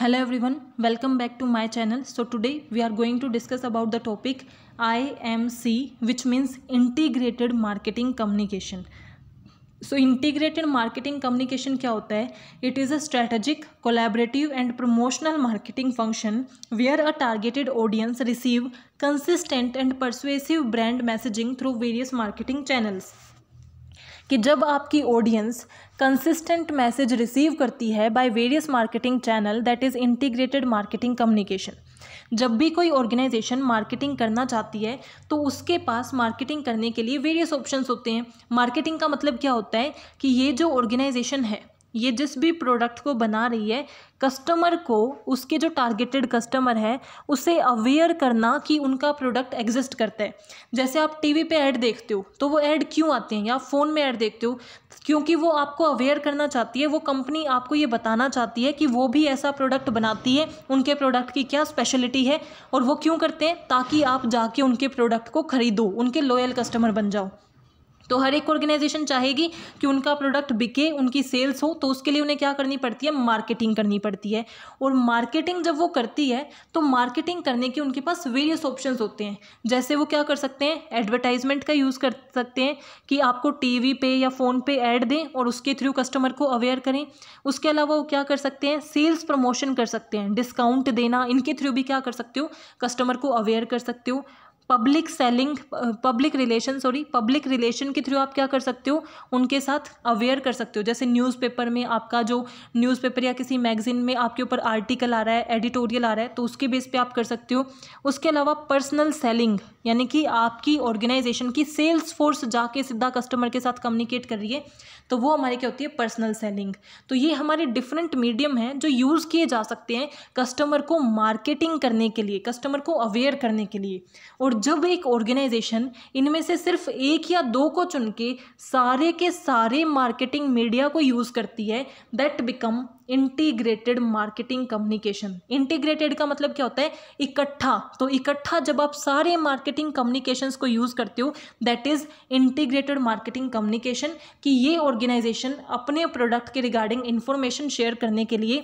hello everyone welcome back to my channel so today we are going to discuss about the topic imc which means integrated marketing communication so integrated marketing communication kya hota hai it is a strategic collaborative and promotional marketing function where a targeted audience receive consistent and persuasive brand messaging through various marketing channels कि जब आपकी audience consistent message receive करती है by various marketing channel that is integrated marketing communication जब भी कोई organisation marketing करना चाहती है तो उसके पास मार्केटिंग करने के लिए वेरियस ऑप्शंस होते हैं मार्केटिंग का मतलब क्या होता है कि ये जो ऑर्गेनाइजेशन है ये जिस भी प्रोडक्ट को बना रही है कस्टमर को उसके जो टारगेटेड कस्टमर है उसे अवेयर करना कि उनका प्रोडक्ट एग्जिस्ट करता है जैसे आप टीवी पे ऐड देखते हो तो वो ऐड क्यों आते हैं या फ़ोन में ऐड देखते हो क्योंकि वो आपको अवेयर करना चाहती है वो कंपनी आपको ये बताना चाहती है कि वो भी ऐसा प्रोडक्ट बनाती है उनके प्रोडक्ट की क्या स्पेशलिटी है और वो क्यों करते हैं ताकि आप जाके उनके प्रोडक्ट को ख़रीदो उनके लॉयल कस्टमर बन जाओ तो हर एक ऑर्गेनाइजेशन चाहेगी कि उनका प्रोडक्ट बिके उनकी सेल्स हो तो उसके लिए उन्हें क्या करनी पड़ती है मार्केटिंग करनी पड़ती है और मार्केटिंग जब वो करती है तो मार्केटिंग करने के उनके पास वेरियस ऑप्शन होते हैं जैसे वो क्या कर सकते हैं एडवर्टाइजमेंट का यूज़ कर सकते हैं कि आपको टी पे या फ़ोन पे ऐड दें और उसके थ्रू कस्टमर को अवेयर करें उसके अलावा वो क्या कर सकते हैं सेल्स प्रमोशन कर सकते हैं डिस्काउंट देना इनके थ्रू भी क्या कर सकते हो कस्टमर को अवेयर कर सकते हो public selling public relation sorry public relation के थ्रू आप क्या कर सकते हो उनके साथ अवेयर कर सकते हो जैसे न्यूज़पेपर में आपका जो न्यूज़पेपर या किसी मैगजीन में आपके ऊपर आर्टिकल आ रहा है एडिटोरियल आ रहा है तो उसके बेस पे आप कर सकते हो उसके अलावा पर्सनल सेलिंग यानी कि आपकी ऑर्गेनाइजेशन की सेल्स फोर्स जाके सीधा कस्टमर के साथ कम्युनिकेट कर रही है तो वो हमारी क्या होती है पर्सनल सेलिंग तो ये हमारे डिफरेंट मीडियम हैं जो यूज़ किए जा सकते हैं कस्टमर को मार्केटिंग करने के लिए कस्टमर को अवेयर करने के लिए और जब एक ऑर्गेनाइजेशन इनमें से सिर्फ एक या दो को चुन के सारे के सारे मार्केटिंग मीडिया को यूज़ करती है that become integrated marketing communication integrated का मतलब क्या होता है इकट्ठा तो इकट्ठा जब आप सारे मार्केटिंग कम्युनिकेशंस को यूज़ करते हो that is integrated marketing communication कि ये ऑर्गेनाइजेशन अपने प्रोडक्ट के रिगार्डिंग इन्फॉर्मेशन शेयर करने के लिए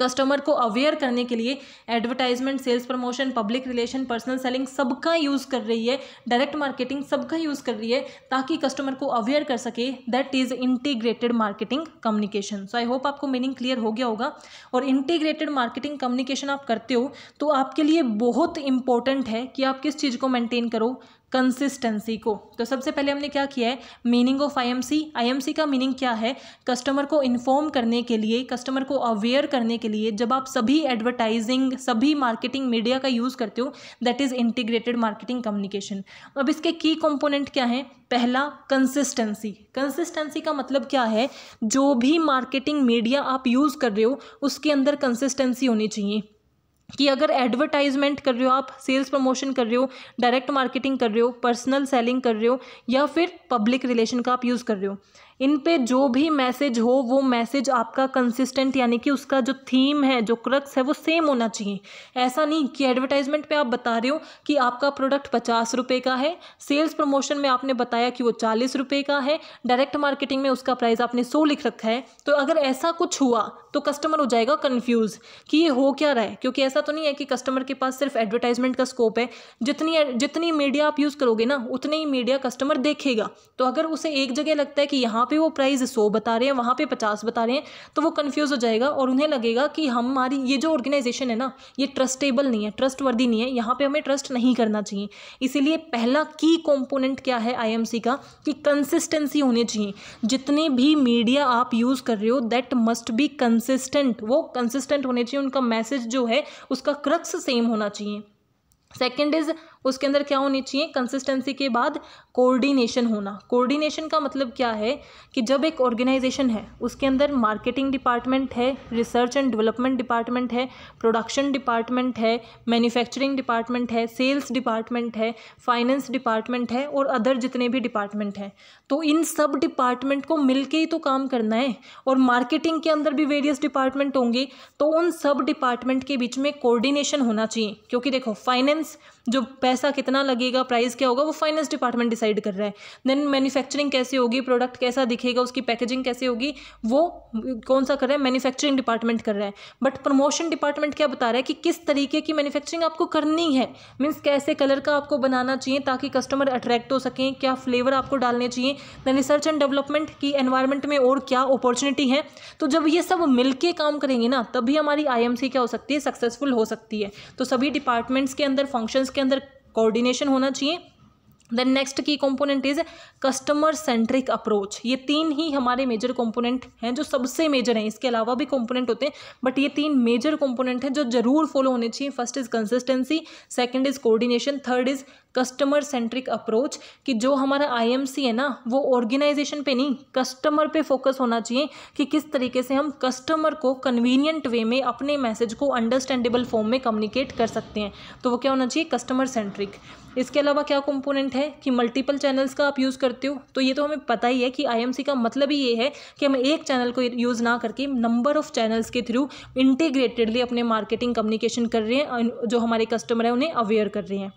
कस्टमर को अवेयर करने के लिए advertisement sales promotion public relation personal selling सबका यूज़ कर रही है डायरेक्ट मार्केटिंग सबका यूज़ कर रही है ताकि कस्टमर को अवेयर कर सके that is integrated marketing communication so I hope आपको मीनिंग क्लियर हो गया होगा और इंटीग्रेटेड मार्केटिंग कम्युनिकेशन आप करते हो तो आपके लिए बहुत इंपॉर्टेंट है कि आप किस चीज़ को मेनटेन करो कंसिस्टेंसी को तो सबसे पहले हमने क्या किया है मीनिंग ऑफ आईएमसी आईएमसी का मीनिंग क्या है कस्टमर को इन्फॉर्म करने के लिए कस्टमर को अवेयर करने के लिए जब आप सभी एडवर्टाइजिंग सभी मार्केटिंग मीडिया का यूज़ करते हो that is integrated marketing communication अब इसके की कंपोनेंट क्या हैं पहला कंसिस्टेंसी कंसिस्टेंसी का मतलब क्या है जो भी मार्केटिंग मीडिया आप यूज़ कर रहे हो उसके अंदर कंसिस्टेंसी होनी चाहिए कि अगर एडवर्टाइजमेंट कर रहे हो आप सेल्स प्रमोशन कर रहे हो डायरेक्ट मार्केटिंग कर रहे हो पर्सनल सेलिंग कर रहे हो या फिर पब्लिक रिलेशन का आप यूज़ कर रहे हो इन पे जो भी मैसेज हो वो मैसेज आपका कंसिस्टेंट यानी कि उसका जो थीम है जो क्रक्स है वो सेम होना चाहिए ऐसा नहीं कि एडवर्टाइजमेंट पे आप बता रहे हो कि आपका प्रोडक्ट पचास रुपये का है सेल्स प्रमोशन में आपने बताया कि वो चालीस रुपये का है डायरेक्ट मार्केटिंग में उसका प्राइस आपने सौ लिख रखा है तो अगर ऐसा कुछ हुआ तो कस्टमर हो जाएगा कन्फ्यूज़ कि ये हो क्या रहा है क्योंकि ऐसा तो नहीं है कि कस्टमर के पास सिर्फ एडवर्टाइजमेंट का स्कोप है जितनी जितनी मीडिया आप यूज़ करोगे ना उतने ही मीडिया कस्टमर देखेगा तो अगर उसे एक जगह लगता है कि यहाँ वहाँ पे वो प्राइस सौ बता रहे हैं वहाँ पे पचास बता रहे हैं तो वो कन्फ्यूज़ हो जाएगा और उन्हें लगेगा कि हमारी ये जो ऑर्गेनाइजेशन है ना ये ट्रस्टेबल नहीं है ट्रस्ट नहीं है यहाँ पर हमें ट्रस्ट नहीं करना चाहिए इसीलिए पहला की कॉम्पोनेंट क्या है आई का कि कंसिस्टेंसी होनी चाहिए जितने भी मीडिया आप यूज़ कर रहे हो दैट मस्ट बी कंसिस्टेंट वो कंसिस्टेंट होने चाहिए उनका मैसेज जो है उसका क्रक्स सेम होना चाहिए सेकेंड इज़ उसके अंदर क्या होनी चाहिए कंसिस्टेंसी के बाद कोऑर्डिनेशन होना कोऑर्डिनेशन का मतलब क्या है कि जब एक ऑर्गेनाइजेशन है उसके अंदर मार्केटिंग डिपार्टमेंट है रिसर्च एंड डेवलपमेंट डिपार्टमेंट है प्रोडक्शन डिपार्टमेंट है मैन्युफैक्चरिंग डिपार्टमेंट है सेल्स डिपार्टमेंट है फाइनेंस डिपार्टमेंट है और अदर जितने भी डिपार्टमेंट हैं तो इन सब डिपार्टमेंट को मिल ही तो काम करना है और मार्केटिंग के अंदर भी वेरियस डिपार्टमेंट होंगे तो उन सब डिपार्टमेंट के बीच में कोऑर्डिनेशन होना चाहिए क्योंकि देखो फाइनेंस जो पैसा कितना लगेगा प्राइस क्या होगा वो फाइनेंस डिपार्टमेंट डिसाइड कर रहा है देन मैन्युफैक्चरिंग कैसे होगी प्रोडक्ट कैसा दिखेगा उसकी पैकेजिंग कैसे होगी वो कौन सा कर रहा है मैन्युफैक्चरिंग डिपार्टमेंट कर रहा है बट प्रमोशन डिपार्टमेंट क्या बता रहा है कि किस तरीके की मैन्युफैक्चरिंग आपको करनी है मीन्स कैसे कलर का आपको बनाना चाहिए ताकि कस्टमर अट्रैक्ट हो सकें क्या फ्लेवर आपको डालने चाहिए देन रिसर्च एंड डेवलपमेंट की एनवायरमेंट में और क्या अपॉर्चुनिटी है तो जब ये सब मिल काम करेंगे ना तभी हमारी आई क्या हो सकती है सक्सेसफुल हो सकती है तो सभी डिपार्टमेंट्स के अंदर फंक्शंस उसके अंदर कोऑर्डिनेशन होना चाहिए then next key component is customer centric approach ये तीन ही हमारे मेजर कंपोनेंट हैं जो सबसे मेजर हैं इसके अलावा भी कंपोनेंट होते हैं बट ये तीन मेजर कंपोनेंट हैं जो जरूर फॉलो होने चाहिए first is consistency second is coordination third is customer centric approach कि जो हमारा आईएमसी है ना वो ऑर्गेनाइजेशन पे नहीं कस्टमर पे फोकस होना चाहिए कि किस तरीके से हम कस्टमर को कन्वीनियंट वे में अपने मैसेज को अंडरस्टैंडेबल फॉर्म में कम्युनिकेट कर सकते हैं तो वो क्या होना चाहिए कस्टमर सेंट्रिक इसके अलावा क्या कंपोनेंट है कि मल्टीपल चैनल्स का आप यूज़ करते हो तो ये तो हमें पता ही है कि आईएमसी का मतलब ही ये है कि हम एक चैनल को यूज़ ना करके नंबर ऑफ चैनल्स के थ्रू इंटीग्रेटेडली अपने मार्केटिंग कम्युनिकेशन कर रहे हैं जो हमारे कस्टमर हैं उन्हें अवेयर कर रहे हैं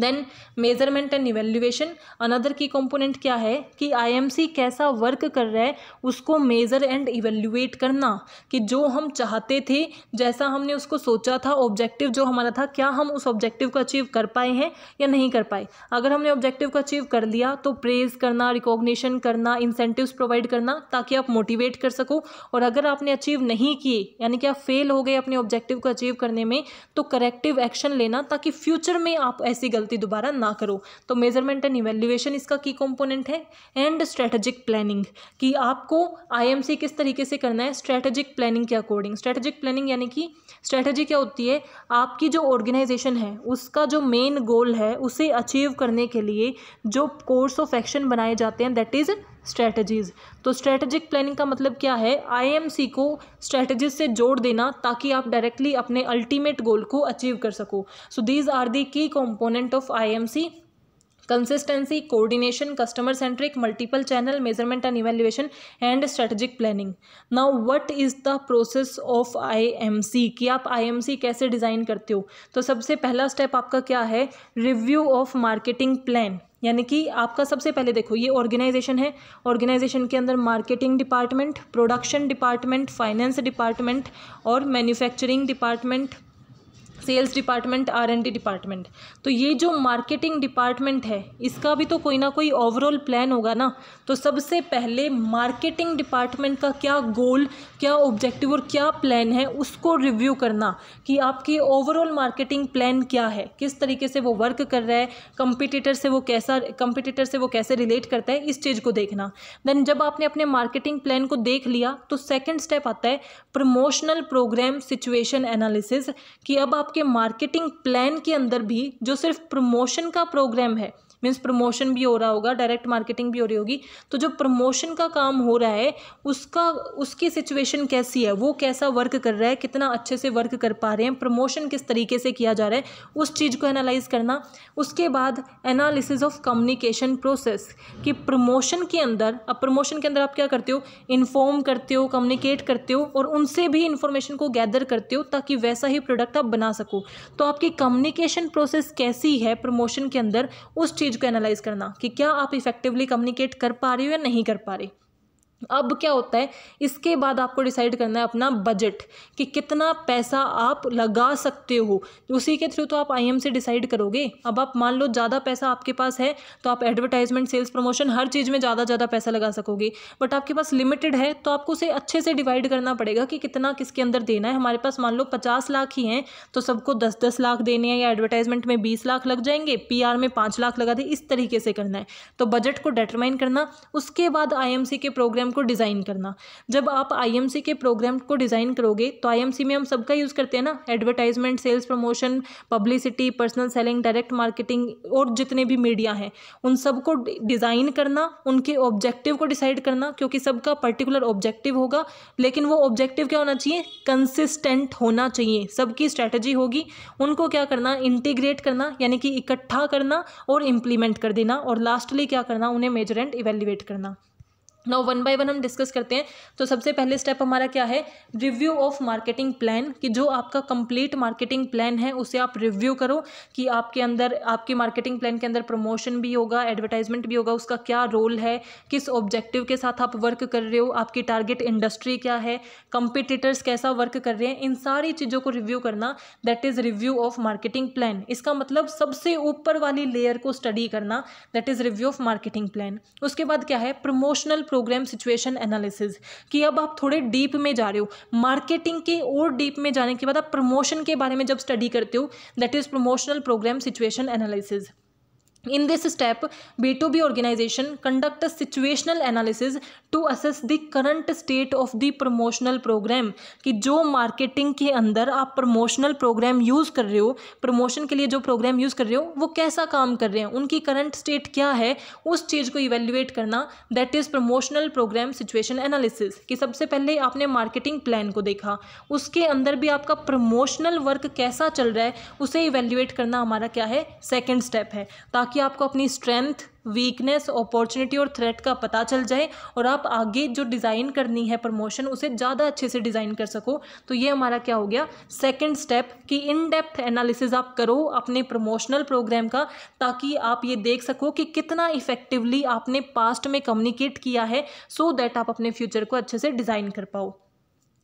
then measurement and evaluation another key component क्या है कि आईएमसी कैसा वर्क कर रहा है उसको मेज़र एंड इवेल्यूएट करना कि जो हम चाहते थे जैसा हमने उसको सोचा था ऑब्जेक्टिव जो हमारा था क्या हम उस ऑब्जेक्टिव को अचीव कर पाए हैं या नहीं कर पाए अगर हमने ऑब्जेक्टिव को अचीव कर लिया तो प्रेज़ करना रिकॉग्निशन करना इंसेंटिव प्रोवाइड करना ताकि आप मोटिवेट कर सको और अगर आपने अचीव नहीं किए यानी कि आप फेल हो गए अपने ऑब्जेक्टिव को अचीव करने में तो करेक्टिव एक्शन लेना ताकि फ्यूचर में आप ऐसी गलती गलती दोबारा ना करो तो मेजरमेंट एंड इवेल्युएशन इसका की कंपोनेंट है एंड स्ट्रेटेजिक प्लानिंग कि आपको आईएमसी किस तरीके से करना है स्ट्रेटेजिक प्लानिंग के अकॉर्डिंग स्ट्रेटेजिक प्लानिंग यानी कि स्ट्रेटेजी क्या होती है आपकी जो ऑर्गेनाइजेशन है उसका जो मेन गोल है उसे अचीव करने के लिए जो कोर्स ऑफ एक्शन बनाए जाते हैं दैट इज़ स्ट्रैटेजीज तो स्ट्रैटेजिक प्लानिंग का मतलब क्या है आईएमसी को स्ट्रैटेजीज से जोड़ देना ताकि आप डायरेक्टली अपने अल्टीमेट गोल को अचीव कर सको so these are the key component of IMC consistency coordination customer centric multiple channel measurement and evaluation and strategic planning now what is the process of IMC कि आप IMC कैसे design करते हो तो सबसे पहला स्टेप आपका क्या है रिव्यू ऑफ मार्केटिंग प्लान यानी कि आपका सबसे पहले देखो ये ऑर्गेनाइजेशन है ऑर्गेनाइजेशन के अंदर marketing department production department finance department और manufacturing department sales department R and D department तो ये जो मार्केटिंग डिपार्टमेंट है इसका भी तो कोई ना कोई ओवरऑल प्लान होगा ना तो सबसे पहले मार्केटिंग डिपार्टमेंट का क्या गोल क्या ऑब्जेक्टिव और क्या प्लान है उसको रिव्यू करना कि आपकी ओवरऑल मार्केटिंग प्लान क्या है किस तरीके से वो वर्क कर रहा है कंपिटिटर से वो कैसा कंपिटिटर से वो कैसे रिलेट करता है इस चीज़ को देखना देन जब आपने अपने मार्केटिंग प्लान को देख लिया तो सेकेंड स्टेप आता है प्रमोशनल प्रोग्राम सिचुएशन एनालिसिस कि अब आप आपके मार्केटिंग प्लान के अंदर भी जो सिर्फ प्रमोशन का प्रोग्राम है मीन्स प्रमोशन भी हो रहा होगा डायरेक्ट मार्केटिंग भी हो रही होगी तो जो प्रमोशन का काम हो रहा है उसका उसकी सिचुएशन कैसी है वो कैसा वर्क कर रहा है कितना अच्छे से वर्क कर पा रहे हैं प्रमोशन किस तरीके से किया जा रहा है उस चीज़ को एनालाइज करना उसके बाद एनालिसिस ऑफ कम्युनिकेशन प्रोसेस कि प्रमोशन के अंदर अब प्रमोशन के अंदर आप क्या करते हो इन्फॉर्म करते हो कम्युनिकेट करते हो और उनसे भी इन्फॉर्मेशन को गैदर करते हो ताकि वैसा ही प्रोडक्ट आप बना सको तो आपकी कम्युनिकेशन प्रोसेस कैसी है प्रमोशन के अंदर उस चीज़ चीज़ को एनालाइज करना कि क्या आप इफेक्टिवली कम्युनिकेट कर पा रहे हो या नहीं कर पा रहे अब क्या होता है इसके बाद आपको डिसाइड करना है अपना बजट कि कितना पैसा आप लगा सकते हो उसी के थ्रू तो आप आईएम से डिसाइड करोगे अब आप मान लो ज़्यादा पैसा आपके पास है तो आप एडवर्टाइजमेंट सेल्स प्रमोशन हर चीज़ में ज़्यादा ज़्यादा पैसा लगा सकोगे बट आपके पास लिमिटेड है तो आपको उसे अच्छे से डिवाइड करना पड़ेगा कि कितना किसके अंदर देना है हमारे पास मान लो पचास लाख ही हैं तो सबको दस दस लाख देने हैं या एडवर्टाइजमेंट में बीस लाख लग जाएंगे पी में पाँच लाख लगा दें इस तरीके से करना है तो बजट को डिटरमाइन करना उसके बाद आई के प्रोग्राम प्रोग्राम को डिज़ाइन करना जब आप आई के प्रोग्राम को डिज़ाइन करोगे तो आई में हम सबका यूज़ करते हैं ना advertisement sales promotion publicity personal selling direct marketing और जितने भी मीडिया हैं उन सबको डिज़ाइन करना उनके ऑब्जेक्टिव को डिसाइड करना क्योंकि सबका पर्टिकुलर ऑब्जेक्टिव होगा लेकिन वो ऑब्जेक्टिव क्या होना चाहिए कंसिस्टेंट होना चाहिए सबकी स्ट्रैटेजी होगी उनको क्या करना इंटीग्रेट करना यानी कि इकट्ठा करना और इम्प्लीमेंट कर देना और लास्टली क्या करना उन्हें मेजर एंड इवेल्यूएट करना नाउ वन बाय वन हम डिस्कस करते हैं तो सबसे पहले स्टेप हमारा क्या है रिव्यू ऑफ मार्केटिंग प्लान कि जो आपका कंप्लीट मार्केटिंग प्लान है उसे आप रिव्यू करो कि आपके अंदर आपके मार्केटिंग प्लान के अंदर प्रमोशन भी होगा एडवर्टाइजमेंट भी होगा उसका क्या रोल है किस ऑब्जेक्टिव के साथ आप वर्क कर रहे हो आपकी टारगेट इंडस्ट्री क्या है कंपिटिटर्स कैसा वर्क कर रहे हैं इन सारी चीज़ों को रिव्यू करना that is review of marketing plan इसका मतलब सबसे ऊपर वाली लेयर को स्टडी करना that is review of marketing plan उसके बाद क्या है प्रमोशनल प्रोग्राम सिचुएशन एनालिसिस कि अब आप थोड़े डीप में जा रहे हो मार्केटिंग के और डीप में जाने के बाद आप प्रमोशन के बारे में जब स्टडी करते हो that is promotional program situation analysis in this step step, B2B organization conduct a situational analysis to assess the current state of the promotional program कि जो मार्केटिंग के अंदर आप प्रमोशनल प्रोग्राम यूज़ कर रहे हो प्रमोशन के लिए जो प्रोग्राम यूज़ कर रहे हो वो कैसा काम कर रहे हैं उनकी करंट स्टेट क्या है उस चीज़ को इवेल्युएट करना that is promotional program situation analysis कि सबसे पहले आपने मार्केटिंग प्लान को देखा उसके अंदर भी आपका प्रमोशनल वर्क कैसा चल रहा है उसे इवेल्युएट करना हमारा क्या है सेकेंड स्टेप है ताकि ताकि आपको अपनी स्ट्रेंथ वीकनेस अपॉर्चुनिटी और थ्रेट का पता चल जाए और आप आगे जो डिज़ाइन करनी है प्रमोशन उसे ज़्यादा अच्छे से डिज़ाइन कर सको तो ये हमारा क्या हो गया सेकंड स्टेप कि इन डेप्थ एनालिसिस आप करो अपने प्रमोशनल प्रोग्राम का ताकि आप ये देख सको कि कितना इफेक्टिवली आपने पास्ट में कम्युनिकेट किया है सो so दैट आप अपने फ्यूचर को अच्छे से डिज़ाइन कर पाओ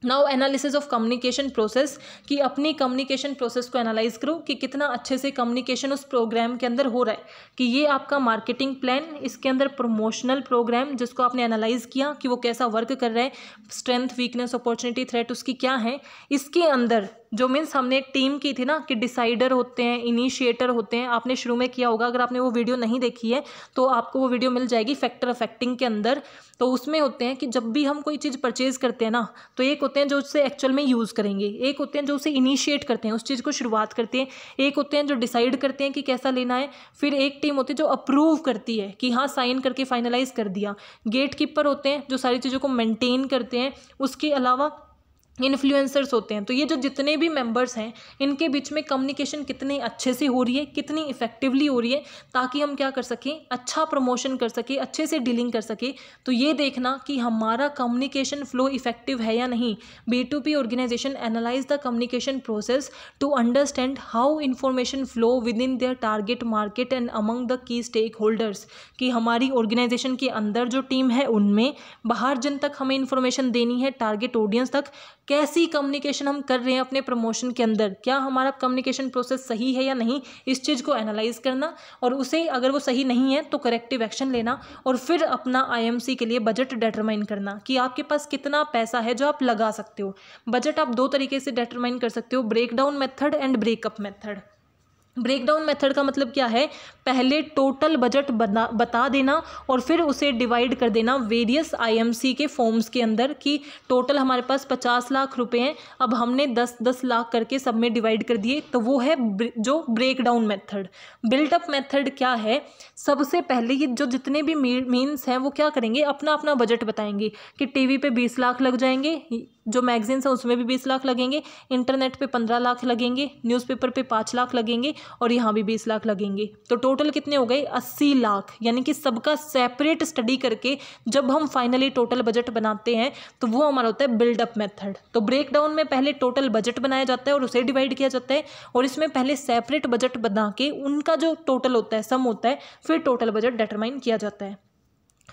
now analysis of communication process कि अपनी कम्युनिकेशन प्रोसेस को एनालाइज करो कि कितना अच्छे से कम्युनिकेशन उस प्रोग्राम के अंदर हो रहा है कि ये आपका मार्केटिंग प्लान इसके अंदर प्रमोशनल प्रोग्राम जिसको आपने एनालाइज किया कि वो कैसा वर्क कर रहा है स्ट्रेंथ वीकनेस अपॉर्चुनिटी थ्रेट उसकी क्या है इसके अंदर जो मीन्स हमने एक टीम की थी ना कि डिसाइडर होते हैं इनिशिएटर होते हैं आपने शुरू में किया होगा अगर आपने वो वीडियो नहीं देखी है तो आपको वो वीडियो मिल जाएगी फैक्टर अफेक्टिंग के अंदर तो उसमें होते हैं कि जब भी हम कोई चीज़ परचेज़ करते हैं ना तो एक होते हैं जो उससे एक्चुअल में यूज़ करेंगे एक होते हैं जो उसे इनिशिएट करते हैं उस चीज़ को शुरुआत करते हैं एक होते हैं जो डिसाइड करते हैं कि कैसा लेना है फिर एक टीम होती है जो अप्रूव करती है कि हाँ साइन करके फाइनलाइज कर दिया गेट कीपर होते हैं जो सारी चीज़ों को मेनटेन करते हैं उसके अलावा इन्फ्लुएंसर्स होते हैं तो ये जो जितने भी मेंबर्स हैं इनके बीच में कम्युनिकेशन कितने अच्छे से हो रही है कितनी इफेक्टिवली हो रही है ताकि हम क्या कर सकें अच्छा प्रमोशन कर सकें अच्छे से डीलिंग कर सकें तो ये देखना कि हमारा कम्युनिकेशन फ्लो इफेक्टिव है या नहीं B to B organization analyse the communication process to understand how information flow within their target market and among the key stakeholders कि हमारी ऑर्गेनाइजेशन के अंदर जो टीम है उनमें बाहर जिन तक हमें इन्फॉर्मेशन देनी है टारगेट ऑडियंस तक कैसी कम्युनिकेशन हम कर रहे हैं अपने प्रमोशन के अंदर क्या हमारा कम्युनिकेशन प्रोसेस सही है या नहीं इस चीज़ को एनालाइज करना और उसे अगर वो सही नहीं है तो करेक्टिव एक्शन लेना और फिर अपना आई के लिए बजट डिटरमाइन करना कि आपके पास कितना पैसा है जो आप लगा सकते हो बजट आप दो तरीके से डिटरमाइन कर सकते हो breakdown method and breakup method breakdown method का मतलब क्या है पहले टोटल बजट बना बता देना और फिर उसे डिवाइड कर देना वेरियस आईएमसी के फॉर्म्स के अंदर कि टोटल हमारे पास पचास लाख रुपए हैं अब हमने दस दस लाख करके सब में डिवाइड कर दिए तो वो है जो ब्रेकडाउन मैथड बिल्टअप मेथड क्या है सबसे पहले ये जो जितने भी मीन्स हैं वो क्या करेंगे अपना अपना बजट बताएंगे कि टी वी बीस लाख लग जाएंगे जो मैगजीन्स हैं उसमें भी बीस लाख लगेंगे इंटरनेट पे पंद्रह लाख लगेंगे न्यूज़पेपर पे पाँच लाख लगेंगे और यहाँ भी बीस लाख लगेंगे तो टोटल कितने हो गए अस्सी लाख यानी कि सबका सेपरेट स्टडी करके जब हम फाइनली टोटल बजट बनाते हैं तो वो हमारा होता है बिल्डअप मेथड तो ब्रेक डाउन में पहले टोटल बजट बनाया जाता है और उसे डिवाइड किया जाता है और इसमें पहले सेपरेट बजट बना के उनका जो टोटल होता है सम होता है फिर टोटल बजट डिटरमाइन किया जाता है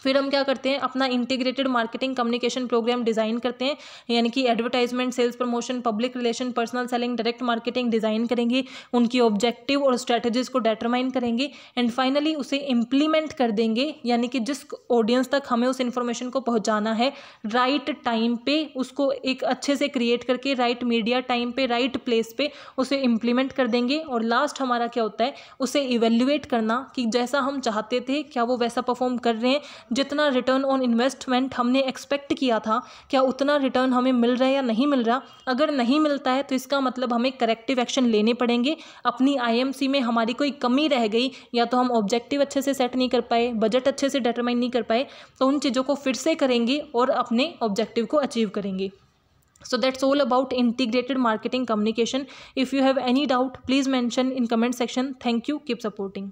फिर हम क्या करते हैं अपना integrated marketing communication program design करते हैं यानी कि advertisement sales promotion public relation personal selling direct marketing design करेंगी उनकी ऑब्जेक्टिव और स्ट्रेटजीज को डेटरमाइन करेंगे एंड फाइनली उसे इम्प्लीमेंट कर देंगे यानी कि जिस ऑडियंस तक हमें उस इन्फॉर्मेशन को पहुँचाना है राइट टाइम पे उसको एक अच्छे से क्रिएट करके राइट मीडिया टाइम पे राइट प्लेस पे उसे इम्प्लीमेंट कर देंगे और लास्ट हमारा क्या होता है उसे इवेल्युएट करना कि जैसा हम चाहते थे क्या वो वैसा परफॉर्म कर रहे हैं जितना रिटर्न ऑन इन्वेस्टमेंट हमने एक्सपेक्ट किया था क्या उतना रिटर्न हमें मिल रहा है या नहीं मिल रहा अगर नहीं मिलता है तो इसका मतलब हमें करेक्टिव एक्शन लेने पड़ेंगे अपनी आईएमसी में हमारी कोई कमी रह गई या तो हम ऑब्जेक्टिव अच्छे से सेट नहीं कर पाए बजट अच्छे से डिटरमाइन नहीं कर पाए तो उन चीज़ों को फिर से करेंगे और अपने ऑब्जेक्टिव को अचीव करेंगे so that's all about integrated marketing communication if you have any doubt please mention in comment section thank you keep supporting